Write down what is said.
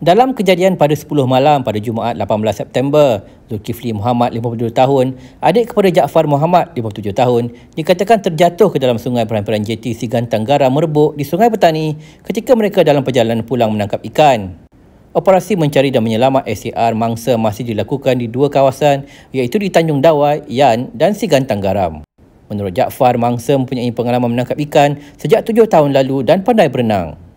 Dalam kejadian pada 10 malam pada Jumaat 18 September, Zulkifli Muhammad 52 tahun, adik kepada Jaafar Muhammad 57 tahun, dikatakan terjatuh ke dalam sungai perhampiran JT Sigantang Garam Merbuk di Sungai Petani ketika mereka dalam perjalanan pulang menangkap ikan. Operasi mencari dan menyelamat SAR mangsa masih dilakukan di dua kawasan iaitu di Tanjung Dawai, Yan dan Sigantang Garam. Menurut Jaafar, mangsa mempunyai pengalaman menangkap ikan sejak tujuh tahun lalu dan pandai berenang.